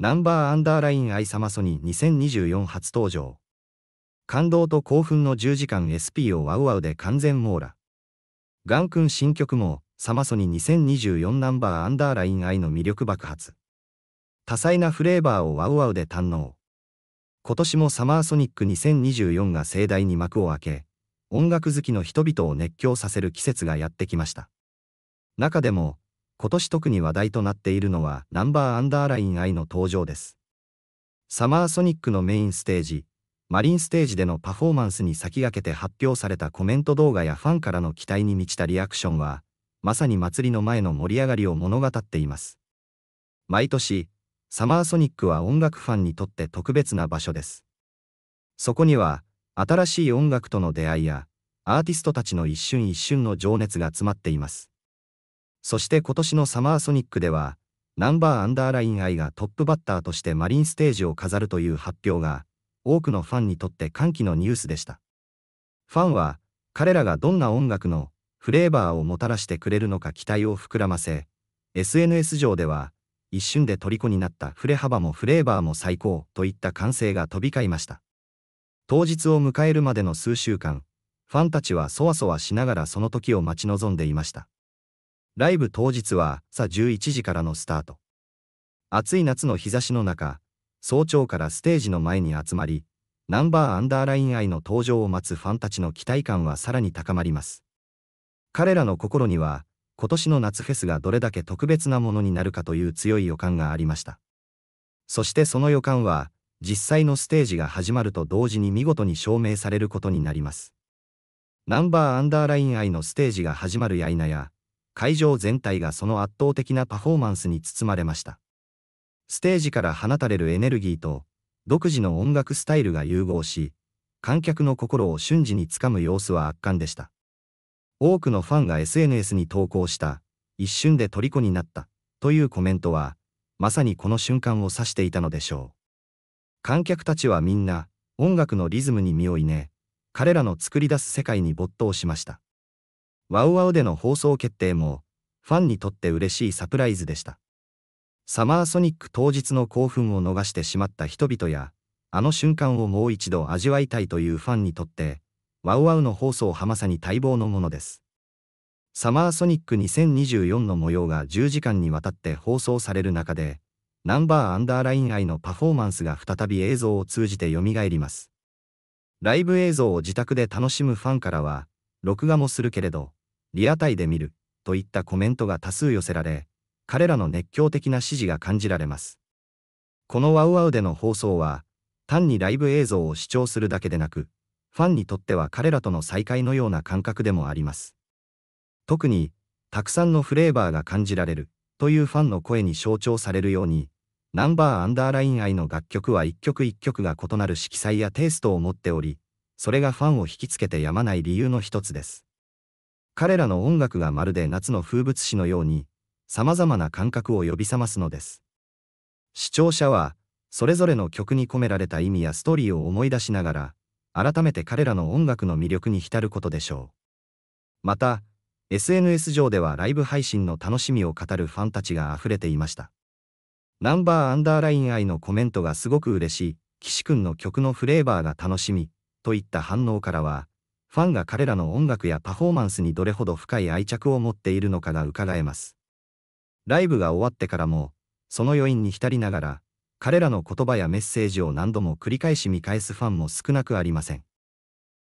ナンバーアンダーラインアイサマソニ2024初登場。感動と興奮の10時間 SP をワウワウで完全網羅。ガン君新曲も、サマソニ2024ナンバーアンダーラインアイの魅力爆発。多彩なフレーバーをワウワウで堪能。今年もサマーソニック2024が盛大に幕を開け、音楽好きの人々を熱狂させる季節がやってきました。中でも、今年特に話題となっているのはナンバーアンダーライン I の登場です。サマーソニックのメインステージ、マリンステージでのパフォーマンスに先駆けて発表されたコメント動画やファンからの期待に満ちたリアクションは、まさに祭りの前の盛り上がりを物語っています。毎年、サマーソニックは音楽ファンにとって特別な場所です。そこには、新しい音楽との出会いや、アーティストたちの一瞬一瞬の情熱が詰まっています。そして今年のサマーソニックでは、ナンバーアンダーライン愛がトップバッターとしてマリンステージを飾るという発表が、多くのファンにとって歓喜のニュースでした。ファンは、彼らがどんな音楽のフレーバーをもたらしてくれるのか期待を膨らませ、SNS 上では、一瞬で虜になった振れ幅もフレーバーも最高といった歓声が飛び交いました。当日を迎えるまでの数週間、ファンたちはそわそわしながらその時を待ち望んでいました。ライブ当日は朝11時からのスタート。暑い夏の日差しの中、早朝からステージの前に集まり、ナンバーアンダーライン愛の登場を待つファンたちの期待感はさらに高まります。彼らの心には、今年の夏フェスがどれだけ特別なものになるかという強い予感がありました。そしてその予感は、実際のステージが始まると同時に見事に証明されることになります。ナンバーアンダーライン愛のステージが始まるや否や、会場全体がその圧倒的なパフォーマンスに包まれました。ステージから放たれるエネルギーと、独自の音楽スタイルが融合し、観客の心を瞬時につかむ様子は圧巻でした。多くのファンが SNS に投稿した、一瞬で虜になった、というコメントは、まさにこの瞬間を指していたのでしょう。観客たちはみんな、音楽のリズムに身をいね、彼らの作り出す世界に没頭しました。ワウワウでの放送決定も、ファンにとって嬉しいサプライズでした。サマーソニック当日の興奮を逃してしまった人々や、あの瞬間をもう一度味わいたいというファンにとって、ワウワウの放送はまさに待望のものです。サマーソニック2024の模様が10時間にわたって放送される中で、ナンバーアンダーライン愛のパフォーマンスが再び映像を通じて蘇ります。ライブ映像を自宅で楽しむファンからは、録画もするけれど、リアタイで見る、といったコメントが多数寄せられ、彼らの熱狂的な支持が感じられます。このワウワウでの放送は、単にライブ映像を視聴するだけでなく、ファンにとっては彼らとの再会のような感覚でもあります。特に、たくさんのフレーバーが感じられる、というファンの声に象徴されるように、ナンバーアンダーライン愛の楽曲は一曲一曲が異なる色彩やテイストを持っており、それがファンを引きつけてやまない理由の一つです。彼らの音楽がまるで夏の風物詩のように、様々な感覚を呼び覚ますのです。視聴者は、それぞれの曲に込められた意味やストーリーを思い出しながら、改めて彼らの音楽の魅力に浸ることでしょう。また、SNS 上ではライブ配信の楽しみを語るファンたちが溢れていました。ナンバーアンダーライン愛のコメントがすごく嬉しい、岸くんの曲のフレーバーが楽しみ、といった反応からは、ファンが彼らの音楽やパフォーマンスにどれほど深い愛着を持っているのかが伺えます。ライブが終わってからも、その余韻に浸りながら、彼らの言葉やメッセージを何度も繰り返し見返すファンも少なくありません。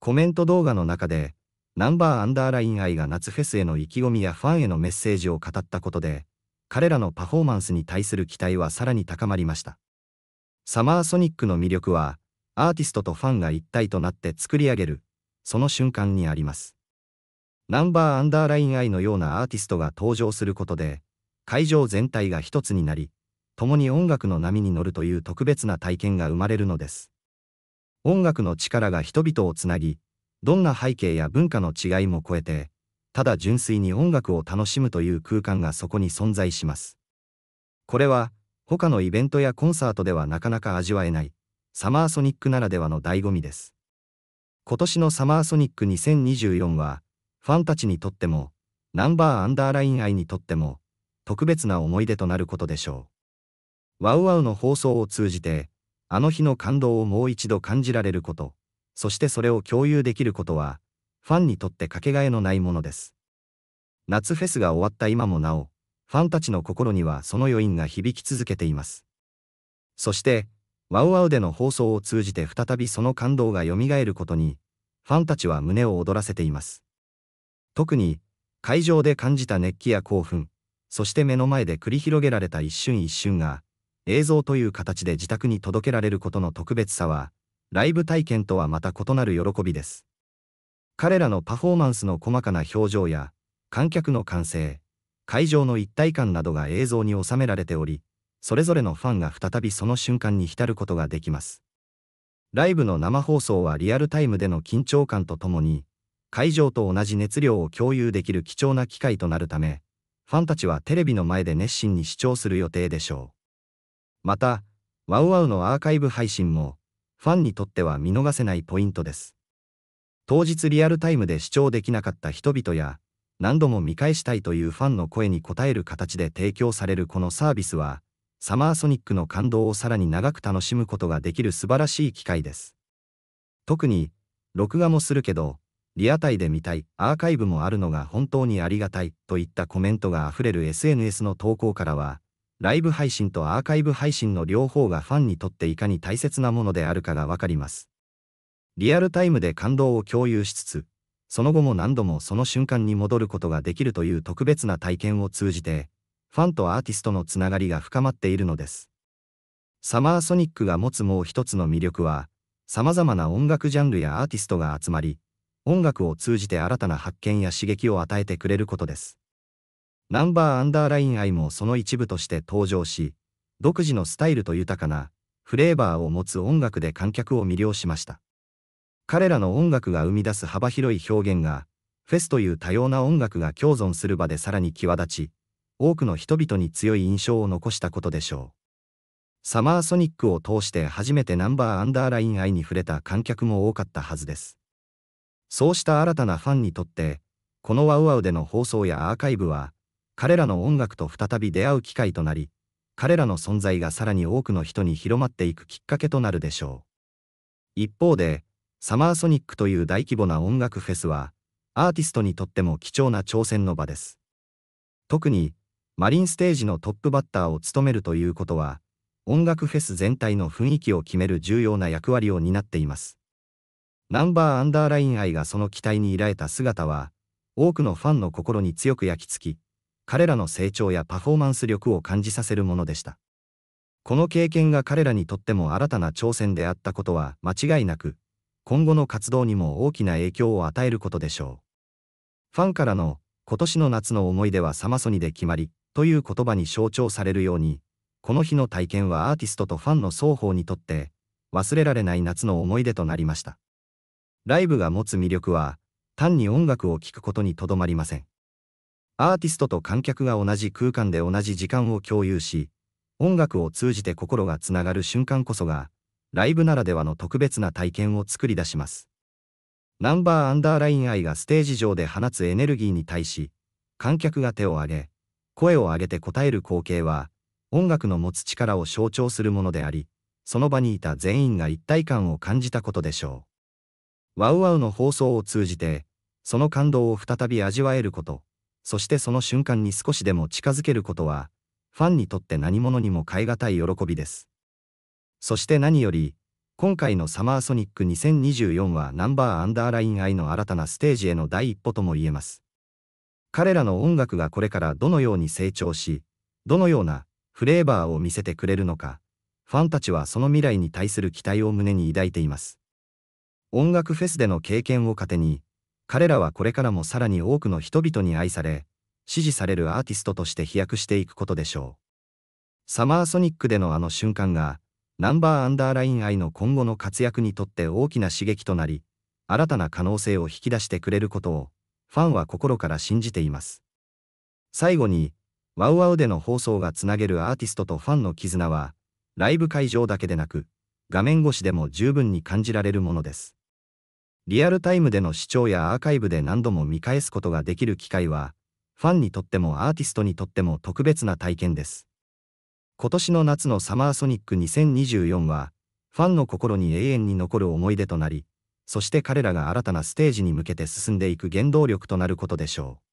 コメント動画の中で、ナンバーアンダーライン愛が夏フェスへの意気込みやファンへのメッセージを語ったことで、彼らのパフォーマンスに対する期待はさらに高まりました。サマーソニックの魅力は、アーティストとファンが一体となって作り上げるその瞬間にあります。ナンバーアンダーライン I のようなアーティストが登場することで、会場全体が一つになり、共に音楽の波に乗るという特別な体験が生まれるのです。音楽の力が人々をつなぎ、どんな背景や文化の違いも超えて、ただ純粋に音楽を楽しむという空間がそこに存在します。これは、他のイベントやコンサートではなかなか味わえない、サマーソニックならではの醍醐味です。今年のサマーソニック2024は、ファンたちにとっても、ナンバーアンダーライン愛にとっても、特別な思い出となることでしょう。ワウワウの放送を通じて、あの日の感動をもう一度感じられること、そしてそれを共有できることは、ファンにとってかけがえのないものです。夏フェスが終わった今もなお、ファンたちの心にはその余韻が響き続けています。そして、ワオワウでの放送を通じて再びその感動が蘇ることに、ファンたちは胸を躍らせています。特に、会場で感じた熱気や興奮、そして目の前で繰り広げられた一瞬一瞬が、映像という形で自宅に届けられることの特別さは、ライブ体験とはまた異なる喜びです。彼らのパフォーマンスの細かな表情や、観客の歓声、会場の一体感などが映像に収められており、それぞれのファンが再びその瞬間に浸ることができます。ライブの生放送はリアルタイムでの緊張感とともに、会場と同じ熱量を共有できる貴重な機会となるため、ファンたちはテレビの前で熱心に視聴する予定でしょう。また、ワウワウのアーカイブ配信も、ファンにとっては見逃せないポイントです。当日リアルタイムで視聴できなかった人々や、何度も見返したいというファンの声に応える形で提供されるこのサービスは、サマーソニックの感動をさらに長く楽しむことができる素晴らしい機会です。特に、録画もするけど、リアタイで見たい、アーカイブもあるのが本当にありがたい、といったコメントが溢れる SNS の投稿からは、ライブ配信とアーカイブ配信の両方がファンにとっていかに大切なものであるかがわかります。リアルタイムで感動を共有しつつ、その後も何度もその瞬間に戻ることができるという特別な体験を通じて、ファンとアーティストのつながりが深まっているのです。サマーソニックが持つもう一つの魅力は、様々な音楽ジャンルやアーティストが集まり、音楽を通じて新たな発見や刺激を与えてくれることです。ナンバーアンダーライン愛もその一部として登場し、独自のスタイルと豊かなフレーバーを持つ音楽で観客を魅了しました。彼らの音楽が生み出す幅広い表現が、フェスという多様な音楽が共存する場でさらに際立ち、多くの人々に強い印象を残したことでしょう。サマーソニックを通して初めてナンバーアンダーライン愛に触れた観客も多かったはずです。そうした新たなファンにとって、このワウワウでの放送やアーカイブは、彼らの音楽と再び出会う機会となり、彼らの存在がさらに多くの人に広まっていくきっかけとなるでしょう。一方で、サマーソニックという大規模な音楽フェスは、アーティストにとっても貴重な挑戦の場です。特に、マリンステージのトップバッターを務めるということは、音楽フェス全体の雰囲気を決める重要な役割を担っています。ナンバーアンダーライン愛がその期待にいらえた姿は、多くのファンの心に強く焼き付き、彼らの成長やパフォーマンス力を感じさせるものでした。この経験が彼らにとっても新たな挑戦であったことは間違いなく、今後の活動にも大きな影響を与えることでしょう。ファンからの今年の夏の思い出はサマソニで決まり、という言葉に象徴されるように、この日の体験はアーティストとファンの双方にとって、忘れられない夏の思い出となりました。ライブが持つ魅力は、単に音楽を聴くことにとどまりません。アーティストと観客が同じ空間で同じ時間を共有し、音楽を通じて心がつながる瞬間こそが、ライブならではの特別な体験を作り出します。ナンバーアンダーライン愛がステージ上で放つエネルギーに対し、観客が手を挙げ、声を上げて答える光景は、音楽の持つ力を象徴するものであり、その場にいた全員が一体感を感じたことでしょう。ワウワウの放送を通じて、その感動を再び味わえること、そしてその瞬間に少しでも近づけることは、ファンにとって何者にも代え難い喜びです。そして何より、今回のサマーソニック2024はナンバーアンダーライン愛の新たなステージへの第一歩とも言えます。彼らの音楽がこれからどのように成長し、どのようなフレーバーを見せてくれるのか、ファンたちはその未来に対する期待を胸に抱いています。音楽フェスでの経験を糧に、彼らはこれからもさらに多くの人々に愛され、支持されるアーティストとして飛躍していくことでしょう。サマーソニックでのあの瞬間が、ナンバーアンダーライン愛の今後の活躍にとって大きな刺激となり、新たな可能性を引き出してくれることをファンは心から信じています。最後に、ワウワウでの放送がつなげるアーティストとファンの絆は、ライブ会場だけでなく、画面越しでも十分に感じられるものです。リアルタイムでの視聴やアーカイブで何度も見返すことができる機会は、ファンにとってもアーティストにとっても特別な体験です。今年の夏のサマーソニック2024は、ファンの心に永遠に残る思い出となり、そして彼らが新たなステージに向けて進んでいく原動力となることでしょう。